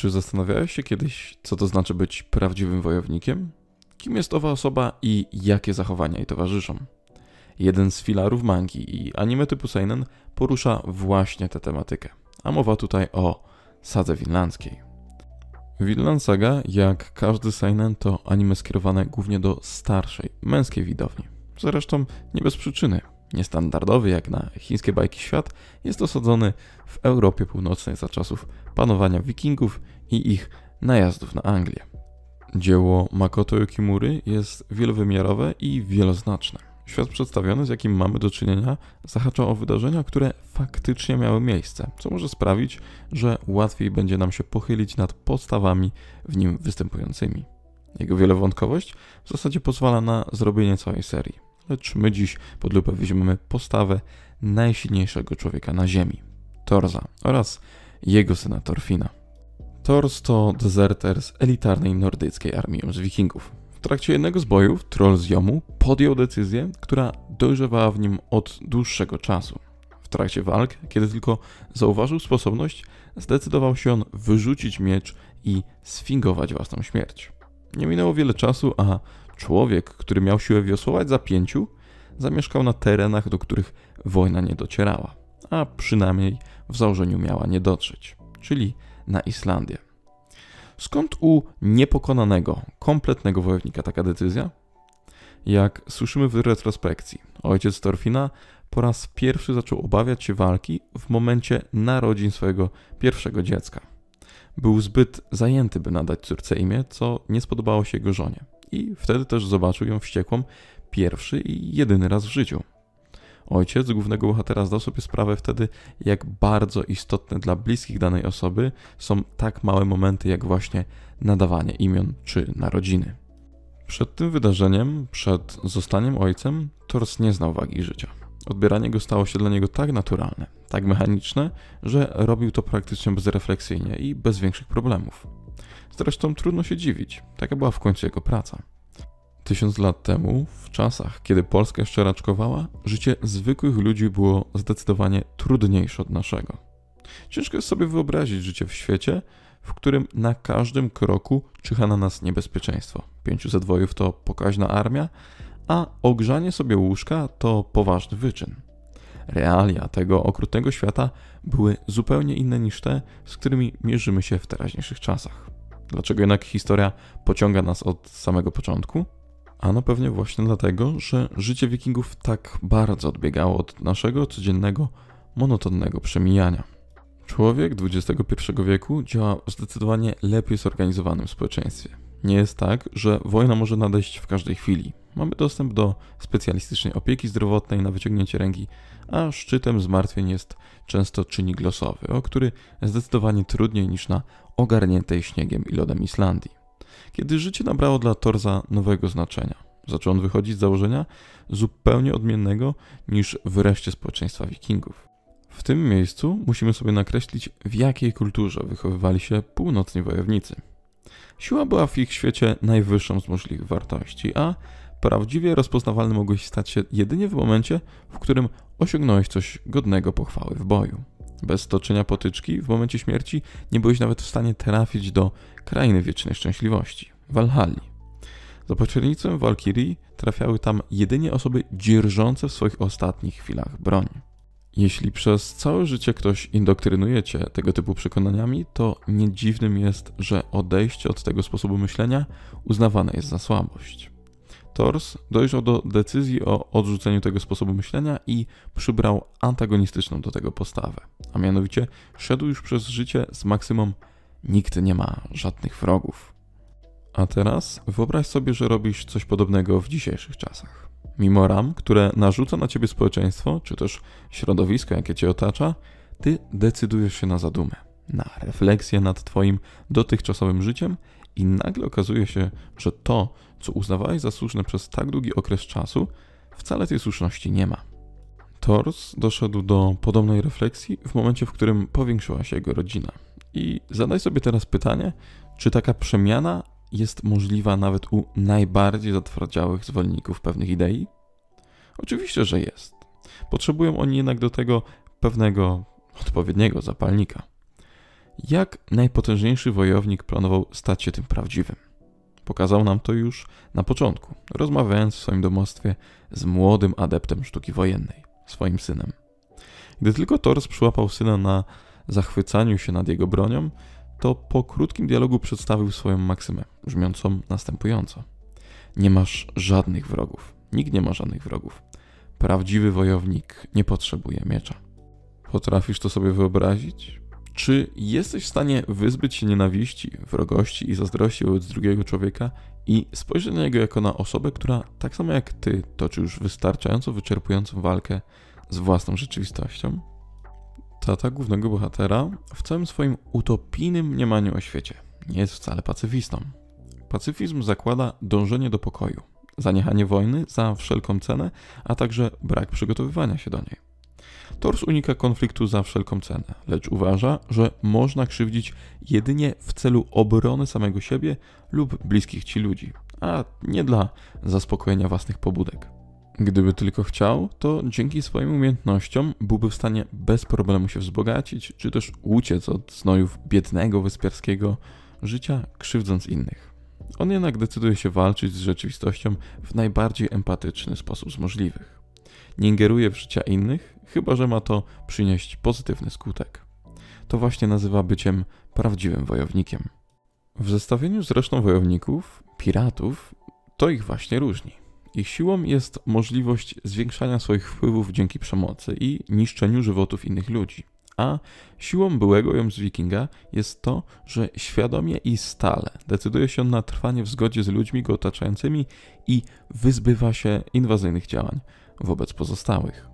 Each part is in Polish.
Czy zastanawiałeś się kiedyś, co to znaczy być prawdziwym wojownikiem? Kim jest owa osoba i jakie zachowania jej towarzyszą? Jeden z filarów mangi i anime typu seinen porusza właśnie tę tematykę, a mowa tutaj o sadze winlandzkiej. Winland Saga, jak każdy seinen, to anime skierowane głównie do starszej, męskiej widowni. Zresztą nie bez przyczyny niestandardowy jak na chińskie bajki świat, jest osadzony w Europie Północnej za czasów panowania Wikingów i ich najazdów na Anglię. Dzieło Makoto Yokimury jest wielowymiarowe i wieloznaczne. Świat przedstawiony, z jakim mamy do czynienia, zahacza o wydarzenia, które faktycznie miały miejsce, co może sprawić, że łatwiej będzie nam się pochylić nad podstawami w nim występującymi. Jego wielowątkowość w zasadzie pozwala na zrobienie całej serii lecz my dziś pod lupę weźmiemy postawę najsilniejszego człowieka na Ziemi, Torza oraz jego syna Torfina. Tors to dezerter z elitarnej nordyckiej armii z wikingów. W trakcie jednego z bojów troll z Jomu podjął decyzję, która dojrzewała w nim od dłuższego czasu. W trakcie walk, kiedy tylko zauważył sposobność, zdecydował się on wyrzucić miecz i sfingować własną śmierć. Nie minęło wiele czasu, a Człowiek, który miał siłę wiosłować za pięciu, zamieszkał na terenach, do których wojna nie docierała, a przynajmniej w założeniu miała nie dotrzeć, czyli na Islandię. Skąd u niepokonanego, kompletnego wojownika taka decyzja? Jak słyszymy w retrospekcji, ojciec Torfina po raz pierwszy zaczął obawiać się walki w momencie narodzin swojego pierwszego dziecka. Był zbyt zajęty, by nadać córce imię, co nie spodobało się jego żonie i wtedy też zobaczył ją wściekłą pierwszy i jedyny raz w życiu. Ojciec głównego bohatera zdał sobie sprawę wtedy, jak bardzo istotne dla bliskich danej osoby są tak małe momenty, jak właśnie nadawanie imion czy narodziny. Przed tym wydarzeniem, przed zostaniem ojcem, Tors nie znał wagi życia. Odbieranie go stało się dla niego tak naturalne, tak mechaniczne, że robił to praktycznie bezrefleksyjnie i bez większych problemów. Zresztą trudno się dziwić, taka była w końcu jego praca. Tysiąc lat temu, w czasach, kiedy Polska jeszcze raczkowała, życie zwykłych ludzi było zdecydowanie trudniejsze od naszego. Ciężko jest sobie wyobrazić życie w świecie, w którym na każdym kroku czyha na nas niebezpieczeństwo. 500 wojów to pokaźna armia, a ogrzanie sobie łóżka to poważny wyczyn. Realia tego okrutnego świata były zupełnie inne niż te, z którymi mierzymy się w teraźniejszych czasach. Dlaczego jednak historia pociąga nas od samego początku? Ano pewnie właśnie dlatego, że życie wikingów tak bardzo odbiegało od naszego codziennego, monotonnego przemijania. Człowiek XXI wieku działa w zdecydowanie lepiej zorganizowanym społeczeństwie. Nie jest tak, że wojna może nadejść w każdej chwili. Mamy dostęp do specjalistycznej opieki zdrowotnej na wyciągnięcie ręki, a szczytem zmartwień jest często czynnik losowy, o który zdecydowanie trudniej niż na ogarniętej śniegiem i lodem Islandii. Kiedy życie nabrało dla Torza nowego znaczenia, zaczął on wychodzić z założenia zupełnie odmiennego niż w reszcie społeczeństwa Wikingów. W tym miejscu musimy sobie nakreślić, w jakiej kulturze wychowywali się północni wojownicy. Siła była w ich świecie najwyższą z możliwych wartości, a prawdziwie rozpoznawalny mogłeś stać się jedynie w momencie, w którym osiągnąłeś coś godnego pochwały w boju. Bez toczenia potyczki w momencie śmierci nie byłeś nawet w stanie trafić do krainy wiecznej szczęśliwości, Walhalli. Za pośrednictwem Walkirii trafiały tam jedynie osoby dzierżące w swoich ostatnich chwilach broń. Jeśli przez całe życie ktoś indoktrynuje cię tego typu przekonaniami, to nie dziwnym jest, że odejście od tego sposobu myślenia uznawane jest za słabość. Tors dojrzał do decyzji o odrzuceniu tego sposobu myślenia i przybrał antagonistyczną do tego postawę. A mianowicie szedł już przez życie z maksymą nikt nie ma żadnych wrogów. A teraz wyobraź sobie, że robisz coś podobnego w dzisiejszych czasach. Mimo ram, które narzuca na ciebie społeczeństwo, czy też środowisko, jakie cię otacza, ty decydujesz się na zadumę, na refleksję nad twoim dotychczasowym życiem i nagle okazuje się, że to, co uznawałeś za słuszne przez tak długi okres czasu, wcale tej słuszności nie ma. Tors doszedł do podobnej refleksji w momencie, w którym powiększyła się jego rodzina. I zadaj sobie teraz pytanie, czy taka przemiana jest możliwa nawet u najbardziej zatwardziałych zwolenników pewnych idei? Oczywiście, że jest. Potrzebują oni jednak do tego pewnego odpowiedniego zapalnika jak najpotężniejszy wojownik planował stać się tym prawdziwym. Pokazał nam to już na początku, rozmawiając w swoim domostwie z młodym adeptem sztuki wojennej, swoim synem. Gdy tylko Tors przyłapał syna na zachwycaniu się nad jego bronią, to po krótkim dialogu przedstawił swoją maksymę, brzmiącą następująco. Nie masz żadnych wrogów. Nikt nie ma żadnych wrogów. Prawdziwy wojownik nie potrzebuje miecza. Potrafisz to sobie wyobrazić? Czy jesteś w stanie wyzbyć się nienawiści, wrogości i zazdrości wobec drugiego człowieka i spojrzeć na niego jako na osobę, która tak samo jak ty toczy już wystarczająco wyczerpującą walkę z własną rzeczywistością? Tata głównego bohatera w całym swoim utopijnym mniemaniu o świecie nie jest wcale pacyfistą. Pacyfizm zakłada dążenie do pokoju, zaniechanie wojny za wszelką cenę, a także brak przygotowywania się do niej. Tors unika konfliktu za wszelką cenę, lecz uważa, że można krzywdzić jedynie w celu obrony samego siebie lub bliskich ci ludzi, a nie dla zaspokojenia własnych pobudek. Gdyby tylko chciał, to dzięki swoim umiejętnościom byłby w stanie bez problemu się wzbogacić, czy też uciec od znojów biednego wyspiarskiego życia, krzywdząc innych. On jednak decyduje się walczyć z rzeczywistością w najbardziej empatyczny sposób z możliwych. Nie ingeruje w życia innych, chyba że ma to przynieść pozytywny skutek. To właśnie nazywa byciem prawdziwym wojownikiem. W zestawieniu z resztą wojowników, piratów, to ich właśnie różni. Ich siłą jest możliwość zwiększania swoich wpływów dzięki przemocy i niszczeniu żywotów innych ludzi. A siłą byłego ją z wikinga jest to, że świadomie i stale decyduje się na trwanie w zgodzie z ludźmi go otaczającymi i wyzbywa się inwazyjnych działań wobec pozostałych.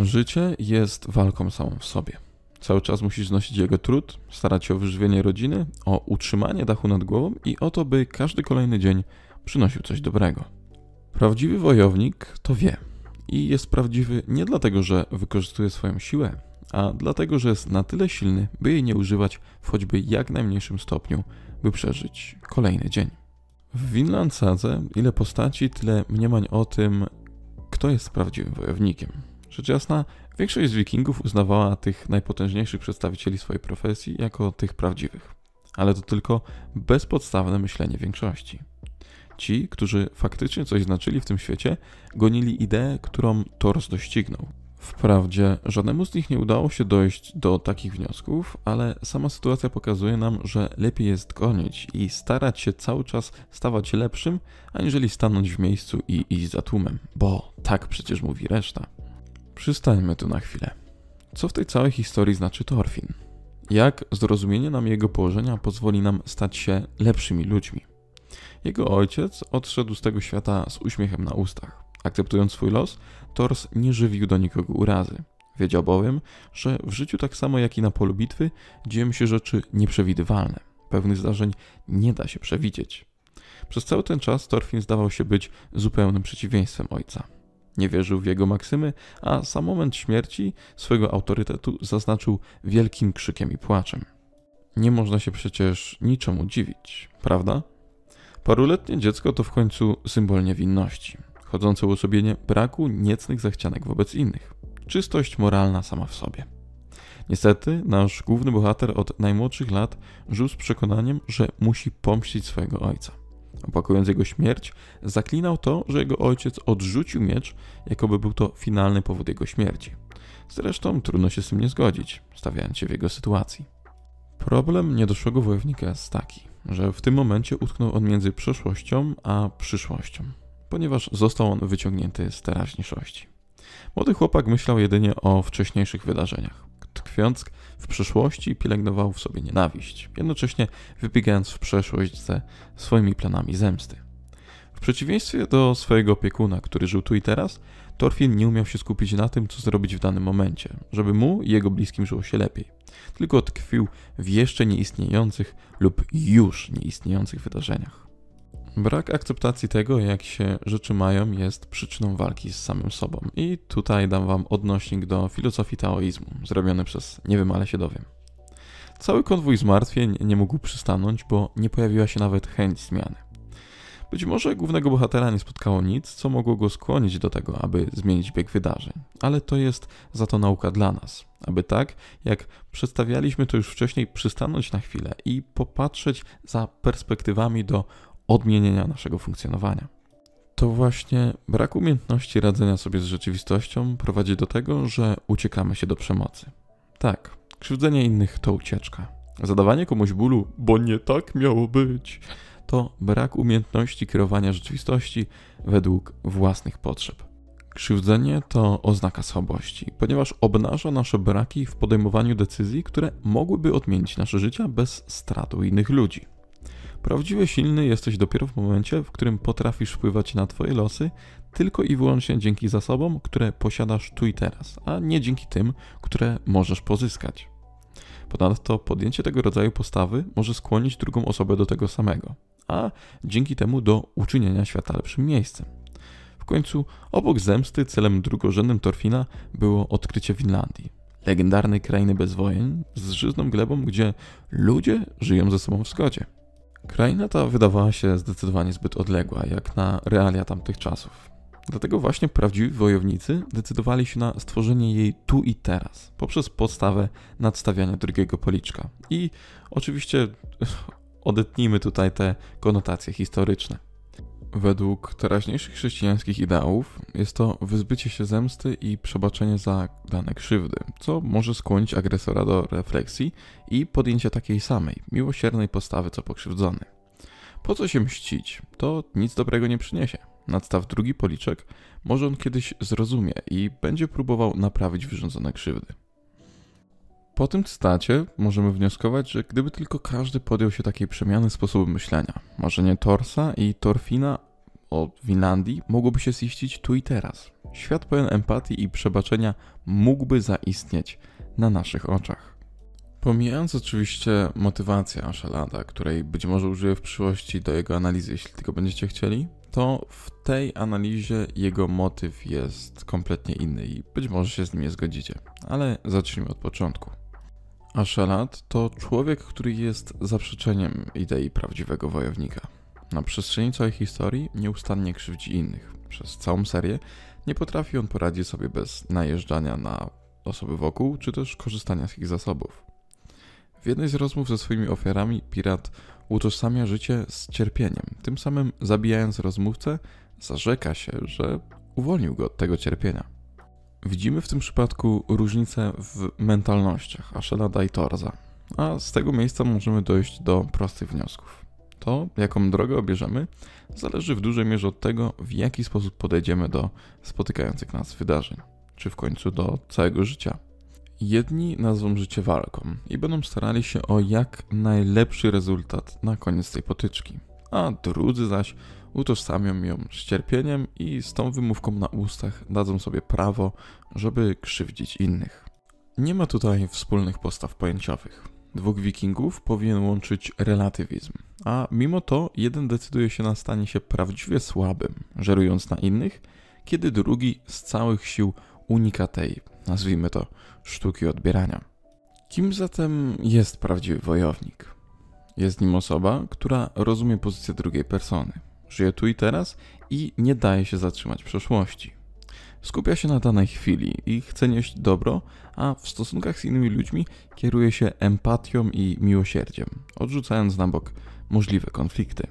Życie jest walką samą w sobie. Cały czas musisz nosić jego trud, starać się o wyżywienie rodziny, o utrzymanie dachu nad głową i o to, by każdy kolejny dzień przynosił coś dobrego. Prawdziwy wojownik to wie i jest prawdziwy nie dlatego, że wykorzystuje swoją siłę, a dlatego, że jest na tyle silny, by jej nie używać w choćby jak najmniejszym stopniu, by przeżyć kolejny dzień. W Winland Sadze ile postaci, tyle mniemań o tym, kto jest prawdziwym wojownikiem. Rzecz jasna, większość z wikingów uznawała tych najpotężniejszych przedstawicieli swojej profesji jako tych prawdziwych. Ale to tylko bezpodstawne myślenie większości. Ci, którzy faktycznie coś znaczyli w tym świecie, gonili ideę, którą Thors doścignął. Wprawdzie żadnemu z nich nie udało się dojść do takich wniosków, ale sama sytuacja pokazuje nam, że lepiej jest gonić i starać się cały czas stawać lepszym, aniżeli stanąć w miejscu i iść za tłumem, bo tak przecież mówi reszta. Przystańmy tu na chwilę. Co w tej całej historii znaczy Thorfinn? Jak zrozumienie nam jego położenia pozwoli nam stać się lepszymi ludźmi? Jego ojciec odszedł z tego świata z uśmiechem na ustach. Akceptując swój los, Tors nie żywił do nikogo urazy. Wiedział bowiem, że w życiu tak samo jak i na polu bitwy dzieją się rzeczy nieprzewidywalne. Pewnych zdarzeń nie da się przewidzieć. Przez cały ten czas Thorfinn zdawał się być zupełnym przeciwieństwem ojca nie wierzył w jego maksymy, a sam moment śmierci swojego autorytetu zaznaczył wielkim krzykiem i płaczem. Nie można się przecież niczemu dziwić, prawda? Paruletnie dziecko to w końcu symbol niewinności, chodzące uosobienie braku niecnych zachcianek wobec innych, czystość moralna sama w sobie. Niestety, nasz główny bohater od najmłodszych lat żył z przekonaniem, że musi pomścić swojego ojca opakując jego śmierć, zaklinał to, że jego ojciec odrzucił miecz, jakoby był to finalny powód jego śmierci. Zresztą trudno się z tym nie zgodzić, stawiając się w jego sytuacji. Problem niedoszłego wojownika jest taki, że w tym momencie utknął on między przeszłością a przyszłością, ponieważ został on wyciągnięty z teraźniejszości. Młody chłopak myślał jedynie o wcześniejszych wydarzeniach tkwiąc w przyszłości, pielęgnował w sobie nienawiść, jednocześnie wybiegając w przeszłość ze swoimi planami zemsty. W przeciwieństwie do swojego opiekuna, który żył tu i teraz, Torfin nie umiał się skupić na tym, co zrobić w danym momencie, żeby mu i jego bliskim żyło się lepiej. Tylko tkwił w jeszcze nieistniejących lub już nieistniejących wydarzeniach. Brak akceptacji tego, jak się rzeczy mają, jest przyczyną walki z samym sobą. I tutaj dam wam odnośnik do filozofii taoizmu, zrobiony przez nie wiem, ale się dowiem. Cały konwój zmartwień nie mógł przystanąć, bo nie pojawiła się nawet chęć zmiany. Być może głównego bohatera nie spotkało nic, co mogło go skłonić do tego, aby zmienić bieg wydarzeń, ale to jest za to nauka dla nas, aby tak, jak przedstawialiśmy to już wcześniej, przystanąć na chwilę i popatrzeć za perspektywami do odmienienia naszego funkcjonowania. To właśnie brak umiejętności radzenia sobie z rzeczywistością prowadzi do tego, że uciekamy się do przemocy. Tak, krzywdzenie innych to ucieczka. Zadawanie komuś bólu, bo nie tak miało być, to brak umiejętności kierowania rzeczywistości według własnych potrzeb. Krzywdzenie to oznaka słabości, ponieważ obnaża nasze braki w podejmowaniu decyzji, które mogłyby odmienić nasze życie bez straty innych ludzi. Prawdziwie silny jesteś dopiero w momencie, w którym potrafisz wpływać na Twoje losy tylko i wyłącznie dzięki zasobom, które posiadasz tu i teraz, a nie dzięki tym, które możesz pozyskać. Ponadto podjęcie tego rodzaju postawy może skłonić drugą osobę do tego samego, a dzięki temu do uczynienia świata lepszym miejscem. W końcu, obok zemsty, celem drugorzędnym Torfina było odkrycie Finlandii, legendarnej krainy bez wojen z żyzną glebą, gdzie ludzie żyją ze sobą w zgodzie. Kraina ta wydawała się zdecydowanie zbyt odległa, jak na realia tamtych czasów. Dlatego właśnie prawdziwi wojownicy decydowali się na stworzenie jej tu i teraz, poprzez podstawę nadstawiania drugiego policzka. I oczywiście odetnijmy tutaj te konotacje historyczne. Według teraźniejszych chrześcijańskich ideałów jest to wyzbycie się zemsty i przebaczenie za dane krzywdy, co może skłonić agresora do refleksji i podjęcia takiej samej, miłosiernej postawy co pokrzywdzony. Po co się mścić? To nic dobrego nie przyniesie. Nadstaw drugi policzek, może on kiedyś zrozumie i będzie próbował naprawić wyrządzone krzywdy. Po tym cytacie możemy wnioskować, że gdyby tylko każdy podjął się takiej przemiany sposobu myślenia, marzenie Torsa i Torfina o Winlandii mogłoby się ziścić tu i teraz. Świat pełen empatii i przebaczenia mógłby zaistnieć na naszych oczach. Pomijając oczywiście motywację Ashalada, której być może użyję w przyszłości do jego analizy, jeśli tylko będziecie chcieli, to w tej analizie jego motyw jest kompletnie inny i być może się z nim nie zgodzicie, ale zacznijmy od początku a to człowiek, który jest zaprzeczeniem idei prawdziwego wojownika. Na przestrzeni całej historii nieustannie krzywdzi innych. Przez całą serię nie potrafi on poradzić sobie bez najeżdżania na osoby wokół, czy też korzystania z ich zasobów. W jednej z rozmów ze swoimi ofiarami pirat utożsamia życie z cierpieniem, tym samym zabijając rozmówcę, zarzeka się, że uwolnił go od tego cierpienia. Widzimy w tym przypadku różnicę w mentalnościach Ashelada i Torza, a z tego miejsca możemy dojść do prostych wniosków. To, jaką drogę obierzemy, zależy w dużej mierze od tego, w jaki sposób podejdziemy do spotykających nas wydarzeń, czy w końcu do całego życia. Jedni nazwą życie walką i będą starali się o jak najlepszy rezultat na koniec tej potyczki, a drudzy zaś utożsamią ją z cierpieniem i z tą wymówką na ustach dadzą sobie prawo, żeby krzywdzić innych. Nie ma tutaj wspólnych postaw pojęciowych. Dwóch wikingów powinien łączyć relatywizm, a mimo to jeden decyduje się na stanie się prawdziwie słabym, żerując na innych, kiedy drugi z całych sił unika tej, nazwijmy to, sztuki odbierania. Kim zatem jest prawdziwy wojownik? Jest nim osoba, która rozumie pozycję drugiej persony, Żyje tu i teraz i nie daje się zatrzymać przeszłości. Skupia się na danej chwili i chce nieść dobro, a w stosunkach z innymi ludźmi kieruje się empatią i miłosierdziem, odrzucając na bok możliwe konflikty.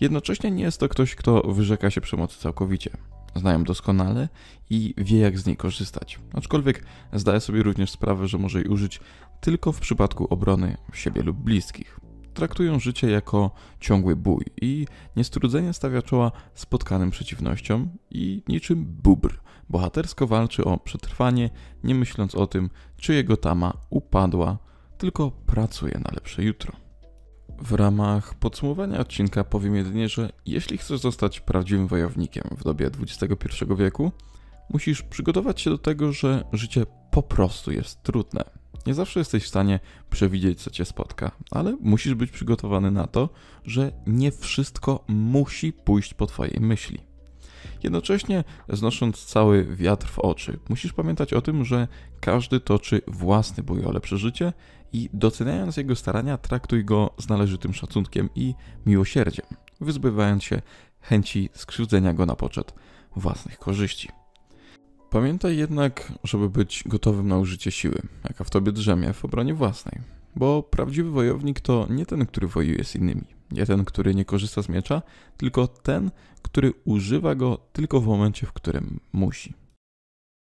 Jednocześnie nie jest to ktoś, kto wyrzeka się przemocy całkowicie. Zna ją doskonale i wie, jak z niej korzystać. Aczkolwiek zdaje sobie również sprawę, że może jej użyć tylko w przypadku obrony siebie lub bliskich traktują życie jako ciągły bój i niestrudzenie stawia czoła spotkanym przeciwnościom i niczym bubr bohatersko walczy o przetrwanie, nie myśląc o tym, czy jego tama upadła, tylko pracuje na lepsze jutro. W ramach podsumowania odcinka powiem jedynie, że jeśli chcesz zostać prawdziwym wojownikiem w dobie XXI wieku, musisz przygotować się do tego, że życie po prostu jest trudne. Nie zawsze jesteś w stanie przewidzieć, co cię spotka, ale musisz być przygotowany na to, że nie wszystko musi pójść po twojej myśli. Jednocześnie znosząc cały wiatr w oczy, musisz pamiętać o tym, że każdy toczy własny bój o lepsze życie i doceniając jego starania, traktuj go z należytym szacunkiem i miłosierdziem, wyzbywając się chęci skrzywdzenia go na poczet własnych korzyści. Pamiętaj jednak, żeby być gotowym na użycie siły, jaka w tobie drzemie w obronie własnej. Bo prawdziwy wojownik to nie ten, który wojuje z innymi, nie ten, który nie korzysta z miecza, tylko ten, który używa go tylko w momencie, w którym musi.